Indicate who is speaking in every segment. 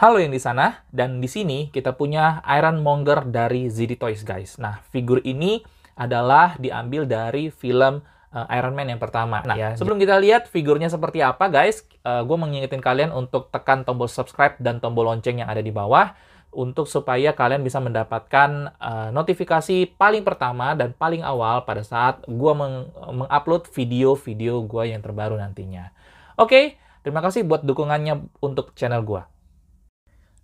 Speaker 1: Halo yang di sana, dan di sini kita punya Iron Monger dari ZD Toys guys. Nah, figur ini adalah diambil dari film uh, Iron Man yang pertama. Nah, ya, sebelum kita lihat figurnya seperti apa guys, uh, eh, gue mengingetin kalian untuk tekan tombol subscribe dan tombol lonceng yang ada di bawah untuk supaya kalian bisa mendapatkan uh, notifikasi paling pertama dan paling awal pada saat gue meng mengupload video-video gue yang terbaru nantinya. Oke, okay, terima kasih buat dukungannya untuk channel gue.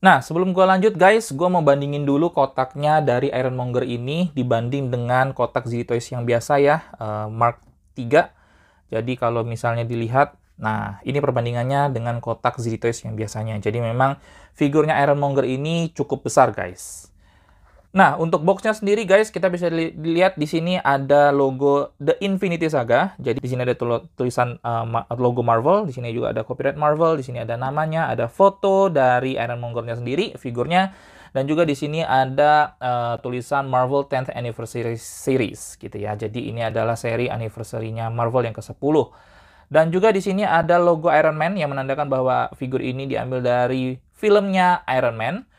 Speaker 1: Nah, sebelum gue lanjut guys, gue mau bandingin dulu kotaknya dari Iron Monger ini dibanding dengan kotak Z Toys yang biasa ya, uh, Mark 3. Jadi kalau misalnya dilihat, nah ini perbandingannya dengan kotak Z Toys yang biasanya. Jadi memang figurnya Iron Monger ini cukup besar guys. Nah, untuk boxnya sendiri guys, kita bisa dilihat di sini ada logo The Infinity Saga. Jadi di sini ada tulisan uh, logo Marvel, di sini juga ada copyright Marvel, di sini ada namanya, ada foto dari Iron monger sendiri, figurnya dan juga di sini ada uh, tulisan Marvel 10th Anniversary Series gitu ya. Jadi ini adalah seri anniversary-nya Marvel yang ke-10. Dan juga di sini ada logo Iron Man yang menandakan bahwa figur ini diambil dari filmnya Iron Man.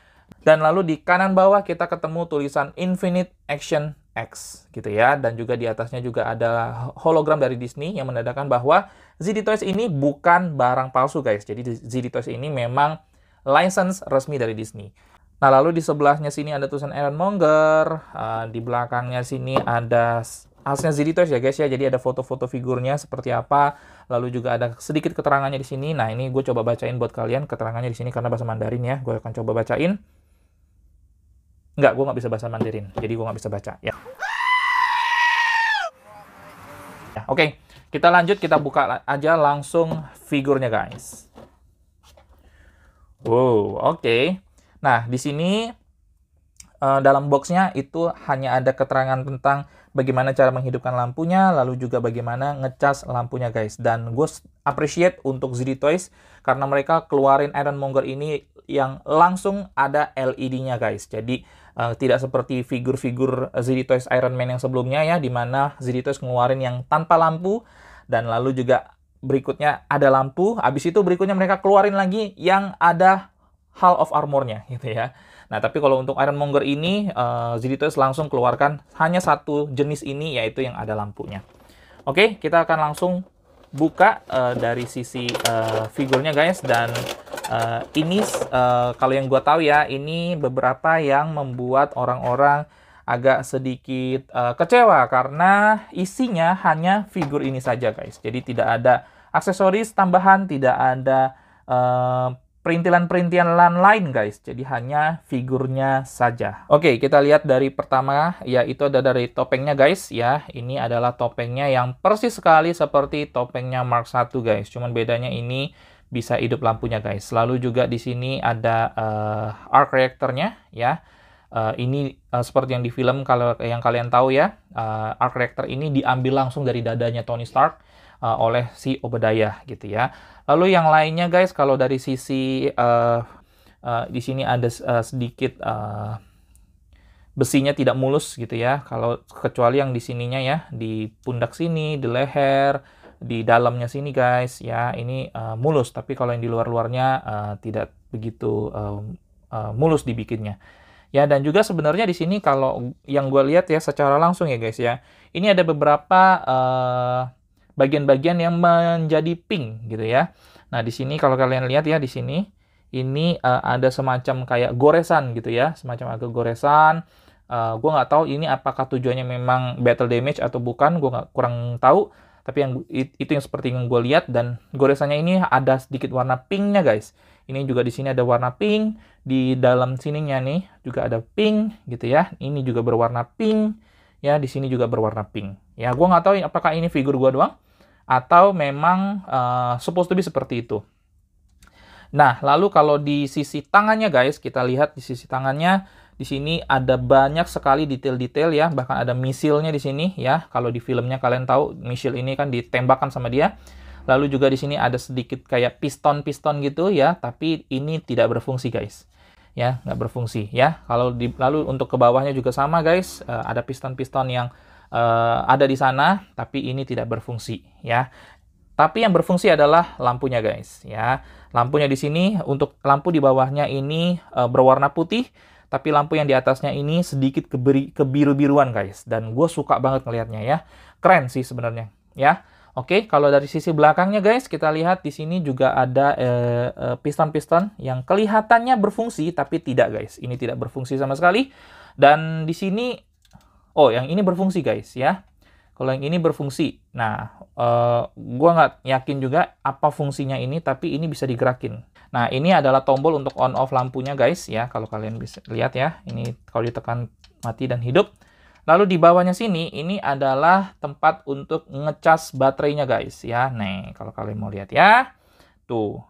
Speaker 1: Dan lalu di kanan bawah kita ketemu tulisan Infinite Action X gitu ya. Dan juga di atasnya juga ada hologram dari Disney yang menandakan bahwa ZD Toys ini bukan barang palsu guys. Jadi ZD Toys ini memang license resmi dari Disney. Nah lalu di sebelahnya sini ada tulisan Aaron Monger. Uh, di belakangnya sini ada asnya ZD Toys ya guys ya. Jadi ada foto-foto figurnya seperti apa. Lalu juga ada sedikit keterangannya di sini. Nah ini gue coba bacain buat kalian keterangannya di sini karena bahasa Mandarin ya. Gue akan coba bacain. Enggak, gue nggak bisa bahasa Mandarin, jadi gue nggak bisa baca. Ya. ya Oke, okay. kita lanjut, kita buka aja langsung figurnya guys. Wow, oke. Okay. Nah, di sini eh, dalam boxnya itu hanya ada keterangan tentang bagaimana cara menghidupkan lampunya, lalu juga bagaimana ngecas lampunya guys. Dan gue appreciate untuk ZD Toys karena mereka keluarin Iron Monger ini yang langsung ada LED-nya guys. Jadi Uh, tidak seperti figur-figur ZD Toys Iron Man yang sebelumnya ya, di mana ZD Toys ngeluarin yang tanpa lampu dan lalu juga berikutnya ada lampu, habis itu berikutnya mereka keluarin lagi yang ada Hall of Armornya gitu ya. Nah tapi kalau untuk Iron Monger ini, uh, ZD Toys langsung keluarkan hanya satu jenis ini yaitu yang ada lampunya. Oke, kita akan langsung buka uh, dari sisi uh, figurnya guys dan Uh, ini uh, kalau yang gue tahu ya, ini beberapa yang membuat orang-orang agak sedikit uh, kecewa karena isinya hanya figur ini saja guys. Jadi tidak ada aksesoris tambahan, tidak ada uh, perintilan-perintilan lain guys. Jadi hanya figurnya saja. Oke, kita lihat dari pertama yaitu ada dari topengnya guys ya. Ini adalah topengnya yang persis sekali seperti topengnya Mark 1 guys. Cuman bedanya ini bisa hidup lampunya guys. Lalu juga di sini ada uh, arc reactornya ya. Uh, ini uh, seperti yang di film kalau yang kalian tahu ya, uh, arc reactor ini diambil langsung dari dadanya Tony Stark uh, oleh si Obadiah gitu ya. Lalu yang lainnya guys, kalau dari sisi uh, uh, di sini ada uh, sedikit uh, besinya tidak mulus gitu ya. Kalau kecuali yang di sininya ya, di pundak sini, di leher, di dalamnya sini guys ya ini uh, mulus tapi kalau yang di luar-luarnya uh, tidak begitu uh, uh, mulus dibikinnya ya dan juga sebenarnya di sini kalau yang gue lihat ya secara langsung ya guys ya ini ada beberapa bagian-bagian uh, yang menjadi pink gitu ya nah di sini kalau kalian lihat ya di sini ini uh, ada semacam kayak goresan gitu ya semacam agak goresan uh, gue nggak tahu ini apakah tujuannya memang battle damage atau bukan gue kurang tahu tapi yang itu yang seperti yang gue lihat dan goresannya ini ada sedikit warna pinknya guys ini juga di sini ada warna pink di dalam sininya nih juga ada pink gitu ya ini juga berwarna pink ya di sini juga berwarna pink ya gue nggak tahu apakah ini figur gue doang atau memang uh, supposed to be seperti itu nah lalu kalau di sisi tangannya guys kita lihat di sisi tangannya di sini ada banyak sekali detail-detail ya, bahkan ada misilnya di sini ya. Kalau di filmnya kalian tahu misil ini kan ditembakkan sama dia. Lalu juga di sini ada sedikit kayak piston-piston gitu ya, tapi ini tidak berfungsi guys. Ya, nggak berfungsi ya. Kalau di, lalu untuk ke bawahnya juga sama guys, uh, ada piston-piston yang uh, ada di sana, tapi ini tidak berfungsi ya. Tapi yang berfungsi adalah lampunya guys ya. Lampunya di sini untuk lampu di bawahnya ini uh, berwarna putih tapi lampu yang di atasnya ini sedikit keberi, kebiru-biruan guys dan gue suka banget ngelihatnya ya keren sih sebenarnya ya Oke, kalau dari sisi belakangnya guys, kita lihat di sini juga ada eh, eh, piston-piston eh, yang kelihatannya berfungsi tapi tidak guys. Ini tidak berfungsi sama sekali. Dan di sini oh, yang ini berfungsi guys ya. Kalau yang ini berfungsi. Nah, eh, gue nggak yakin juga apa fungsinya ini tapi ini bisa digerakin. Nah, ini adalah tombol untuk on off lampunya guys ya. Kalau kalian bisa lihat ya, ini kalau ditekan mati dan hidup. Lalu di bawahnya sini ini adalah tempat untuk ngecas baterainya guys ya. Nih, kalau kalian mau lihat ya. Tuh.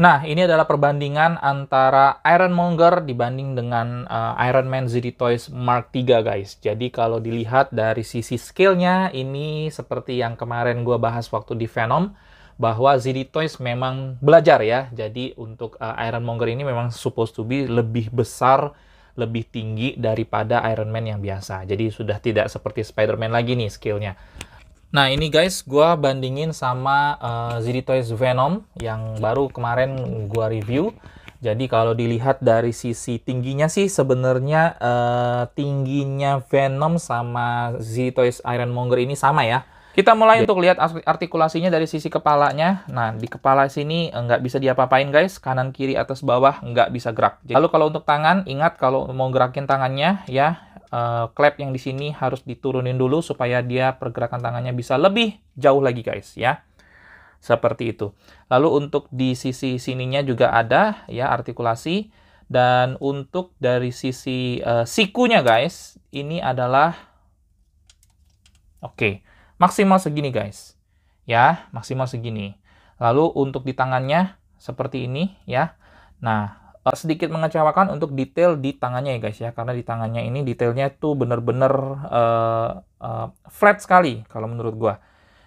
Speaker 1: Nah, ini adalah perbandingan antara Iron Monger dibanding dengan uh, Iron Man ZD Toys Mark III guys. Jadi kalau dilihat dari sisi skillnya ini seperti yang kemarin gue bahas waktu di Venom bahwa ZD Toys memang belajar ya. Jadi untuk uh, Monger ini memang supposed to be lebih besar, lebih tinggi daripada Iron Man yang biasa. Jadi sudah tidak seperti Spider-Man lagi nih skillnya. Nah ini guys, gue bandingin sama uh, eh, ZD Toys Venom yang baru kemarin gue review. Jadi kalau dilihat dari sisi tingginya sih sebenarnya uh, tingginya Venom sama ZD Toys Iron Monger ini sama ya kita mulai ya. untuk lihat artikulasinya dari sisi kepalanya. Nah, di kepala sini eh, nggak bisa diapa-apain guys. Kanan, kiri, atas, bawah nggak bisa gerak. Lalu kalau untuk tangan, ingat kalau mau gerakin tangannya ya, uh, eh, klep yang di sini harus diturunin dulu supaya dia pergerakan tangannya bisa lebih jauh lagi guys ya. Seperti itu. Lalu untuk di sisi sininya juga ada ya artikulasi. Dan untuk dari sisi uh, sikunya guys, ini adalah... Oke. Okay maksimal segini guys. Ya, maksimal segini. Lalu untuk di tangannya seperti ini ya. Nah, eh, sedikit mengecewakan untuk detail di tangannya ya guys ya karena di tangannya ini detailnya tuh bener-bener uh, uh, flat sekali kalau menurut gua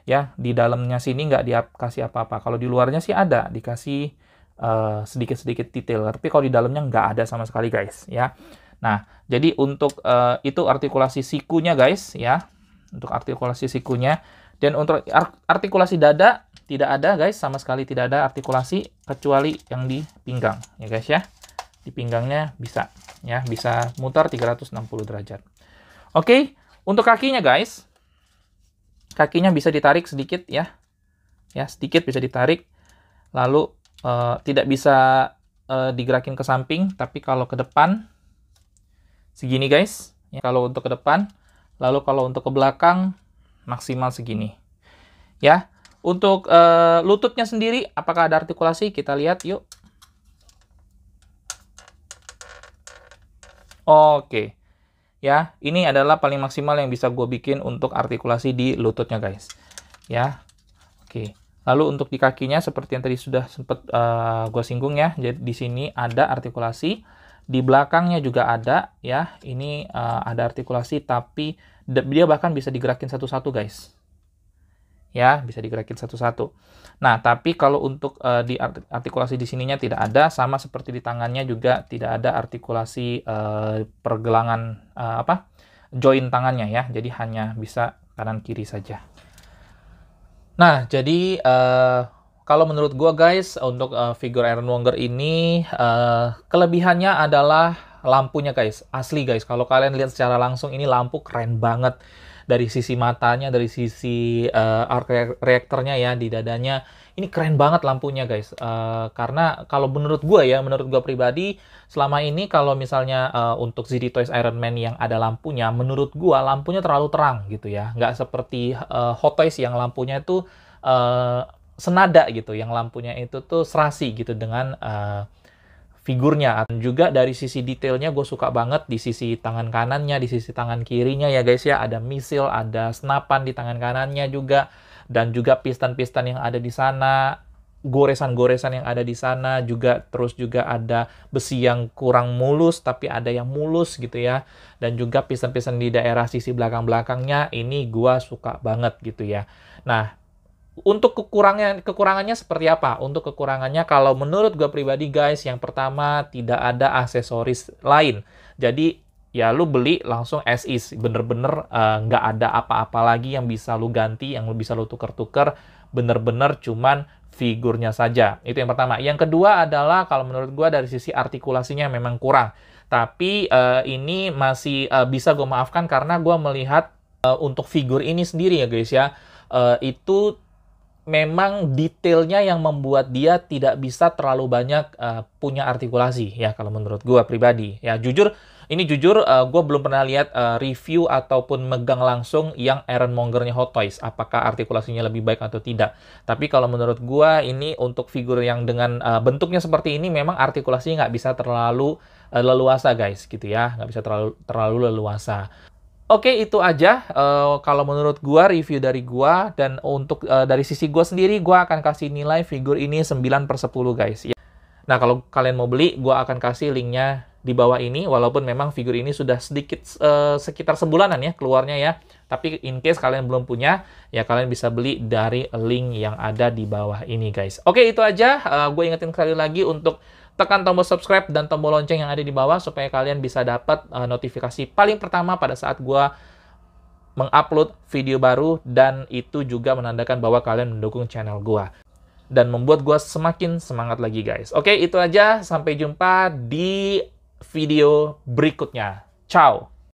Speaker 1: ya di dalamnya sini nggak dikasih apa-apa kalau di luarnya sih ada dikasih sedikit-sedikit uh, sedikit detail tapi kalau di dalamnya nggak ada sama sekali guys ya nah jadi untuk uh, itu artikulasi sikunya guys ya untuk artikulasi sikunya dan untuk artikulasi dada tidak ada guys sama sekali tidak ada artikulasi kecuali yang di pinggang ya guys ya di pinggangnya bisa ya bisa mutar 360 derajat oke untuk kakinya guys kakinya bisa ditarik sedikit ya ya sedikit bisa ditarik lalu eh, tidak bisa eh, digerakin ke samping tapi kalau ke depan segini guys ya, kalau untuk ke depan Lalu kalau untuk ke belakang maksimal segini. Ya. Untuk e, lututnya sendiri apakah ada artikulasi? Kita lihat yuk. Oke. Ya, ini adalah paling maksimal yang bisa gue bikin untuk artikulasi di lututnya, guys. Ya. Oke. Lalu untuk di kakinya seperti yang tadi sudah sempat uh, eh, gue singgung ya, jadi di sini ada artikulasi di belakangnya juga ada ya, ini uh, ada artikulasi tapi dia bahkan bisa digerakin satu-satu guys. Ya, bisa digerakin satu-satu. Nah, tapi kalau untuk uh, di artikulasi di sininya tidak ada, sama seperti di tangannya juga tidak ada artikulasi uh, pergelangan uh, apa? join tangannya ya. Jadi hanya bisa kanan kiri saja. Nah, jadi uh, kalau menurut gue guys, untuk uh, figur Aaron Wonger ini uh, kelebihannya adalah lampunya guys, asli guys. Kalau kalian lihat secara langsung ini lampu keren banget dari sisi matanya, dari sisi uh, arc reaktornya ya di dadanya. Ini keren banget lampunya guys. Uh, karena kalau menurut gue ya, menurut gue pribadi, selama ini kalau misalnya uh, untuk ZD Toys Iron Man yang ada lampunya, menurut gue lampunya terlalu terang gitu ya. Nggak seperti uh, Hot Toys yang lampunya itu uh, senada gitu, yang lampunya itu tuh serasi gitu dengan uh, figurnya. dan Juga dari sisi detailnya gue suka banget di sisi tangan kanannya, di sisi tangan kirinya ya guys ya. Ada misil, ada senapan di tangan kanannya juga. Dan juga piston-piston yang ada di sana. Goresan-goresan yang ada di sana juga terus juga ada besi yang kurang mulus tapi ada yang mulus gitu ya dan juga piston-piston di daerah sisi belakang-belakangnya ini gua suka banget gitu ya. Nah, untuk kekurangannya kekurangannya seperti apa? Untuk kekurangannya kalau menurut gue pribadi guys, yang pertama tidak ada aksesoris lain. Jadi ya lu beli langsung as is, bener-bener eh, nggak uh, ada apa-apa lagi yang bisa lu ganti, yang lu bisa lu tuker-tuker, bener-bener cuman figurnya saja. Itu yang pertama. Yang kedua adalah kalau menurut gue dari sisi artikulasinya memang kurang. Tapi uh, ini masih uh, bisa gue maafkan karena gue melihat uh, untuk figur ini sendiri ya guys ya, uh, itu memang detailnya yang membuat dia tidak bisa terlalu banyak uh, punya artikulasi ya kalau menurut gue pribadi ya jujur ini jujur uh, eh, gue belum pernah lihat uh, review ataupun megang langsung yang Aaron Mongernya Hot Toys apakah artikulasinya lebih baik atau tidak tapi kalau menurut gue ini untuk figur yang dengan uh, bentuknya seperti ini memang artikulasinya nggak bisa terlalu uh, leluasa guys gitu ya nggak bisa terlalu terlalu leluasa Oke, itu aja. Uh, kalau menurut gua review dari gua dan untuk uh, dari sisi gua sendiri gua akan kasih nilai figur ini 9 per 10 guys. Ya. Nah, kalau kalian mau beli, gua akan kasih linknya di bawah ini walaupun memang figur ini sudah sedikit uh, sekitar sebulanan ya keluarnya ya tapi in case kalian belum punya ya kalian bisa beli dari link yang ada di bawah ini guys oke itu aja uh, eh, gue ingetin sekali lagi untuk tekan tombol subscribe dan tombol lonceng yang ada di bawah supaya kalian bisa dapat uh, notifikasi paling pertama pada saat gue mengupload video baru dan itu juga menandakan bahwa kalian mendukung channel gue dan membuat gue semakin semangat lagi guys. Oke, itu aja. Sampai jumpa di video berikutnya. Ciao!